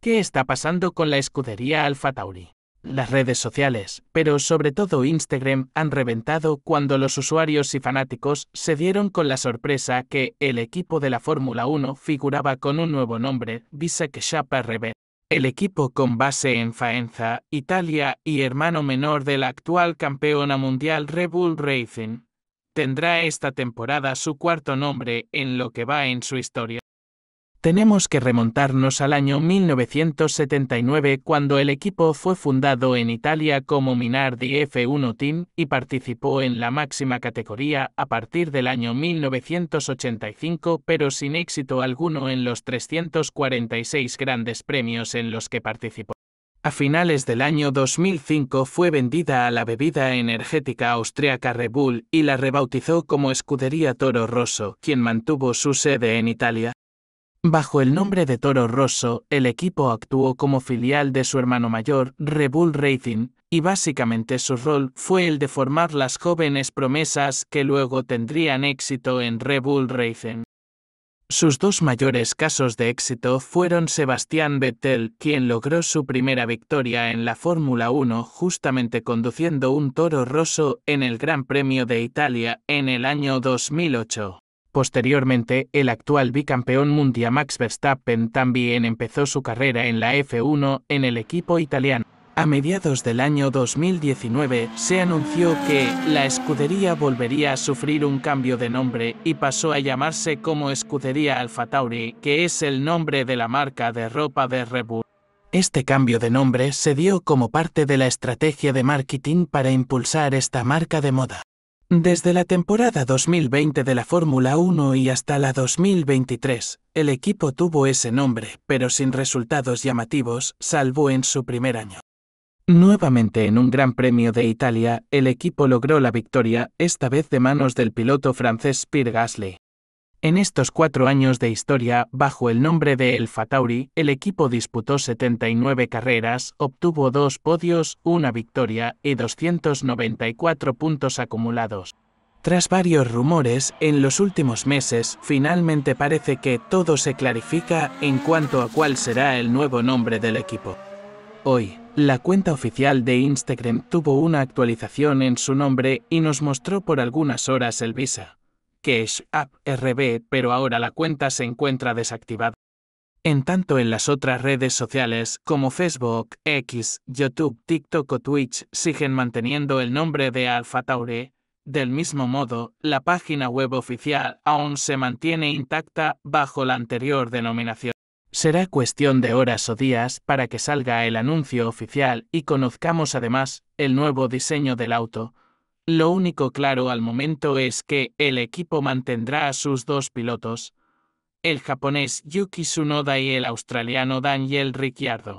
¿Qué está pasando con la escudería Alfa Tauri? Las redes sociales, pero sobre todo Instagram, han reventado cuando los usuarios y fanáticos se dieron con la sorpresa que el equipo de la Fórmula 1 figuraba con un nuevo nombre, Visa Keshapa RB. El equipo con base en Faenza, Italia y hermano menor de la actual campeona mundial Red Bull Racing, tendrá esta temporada su cuarto nombre en lo que va en su historia tenemos que remontarnos al año 1979 cuando el equipo fue fundado en Italia como Minardi F1 Team y participó en la máxima categoría a partir del año 1985 pero sin éxito alguno en los 346 grandes premios en los que participó. A finales del año 2005 fue vendida a la bebida energética austriaca Red y la rebautizó como Escudería Toro Rosso, quien mantuvo su sede en Italia. Bajo el nombre de Toro Rosso, el equipo actuó como filial de su hermano mayor, Rebull Racing, y básicamente su rol fue el de formar las jóvenes promesas que luego tendrían éxito en Rebull Racing. Sus dos mayores casos de éxito fueron Sebastián Vettel, quien logró su primera victoria en la Fórmula 1 justamente conduciendo un Toro Rosso en el Gran Premio de Italia en el año 2008. Posteriormente, el actual bicampeón mundial Max Verstappen también empezó su carrera en la F1 en el equipo italiano. A mediados del año 2019 se anunció que la escudería volvería a sufrir un cambio de nombre y pasó a llamarse como Escudería Alfa Tauri, que es el nombre de la marca de ropa de Red Este cambio de nombre se dio como parte de la estrategia de marketing para impulsar esta marca de moda. Desde la temporada 2020 de la Fórmula 1 y hasta la 2023, el equipo tuvo ese nombre, pero sin resultados llamativos, salvo en su primer año. Nuevamente en un Gran Premio de Italia, el equipo logró la victoria, esta vez de manos del piloto francés Pierre Gasly. En estos cuatro años de historia, bajo el nombre de El Fatauri, el equipo disputó 79 carreras, obtuvo dos podios, una victoria y 294 puntos acumulados. Tras varios rumores, en los últimos meses, finalmente parece que todo se clarifica en cuanto a cuál será el nuevo nombre del equipo. Hoy, la cuenta oficial de Instagram tuvo una actualización en su nombre y nos mostró por algunas horas el Visa que es @rb, pero ahora la cuenta se encuentra desactivada. En tanto en las otras redes sociales como Facebook, X, YouTube, TikTok o Twitch siguen manteniendo el nombre de Alpha Del mismo modo, la página web oficial aún se mantiene intacta bajo la anterior denominación. Será cuestión de horas o días para que salga el anuncio oficial y conozcamos además el nuevo diseño del auto, lo único claro al momento es que el equipo mantendrá a sus dos pilotos, el japonés Yuki Tsunoda y el australiano Daniel Ricciardo.